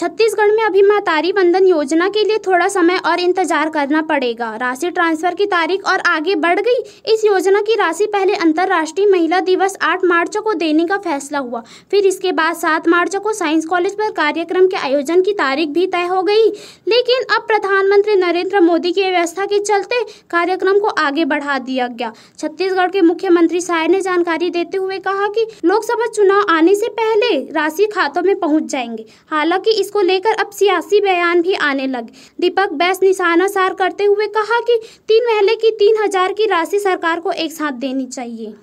छत्तीसगढ़ में अभी महतारी बंधन योजना के लिए थोड़ा समय और इंतजार करना पड़ेगा राशि ट्रांसफर की तारीख और आगे बढ़ गई इस योजना की राशि पहले अंतर्राष्ट्रीय महिला दिवस 8 मार्च को देने का फैसला हुआ फिर इसके बाद 7 मार्च को साइंस कॉलेज पर कार्यक्रम के आयोजन की तारीख भी तय हो गई लेकिन अब प्रधानमंत्री नरेंद्र मोदी की व्यवस्था के चलते कार्यक्रम को आगे बढ़ा दिया गया छत्तीसगढ़ के मुख्यमंत्री साय ने जानकारी देते हुए कहा कि लोकसभा चुनाव आने से पहले राशि खातों में पहुंच जाएंगे हालांकि इस जिसको लेकर अब सियासी बयान भी आने लगे दीपक बैस निशाना सार करते हुए कहा कि तीन महले की तीन हजार की राशि सरकार को एक साथ देनी चाहिए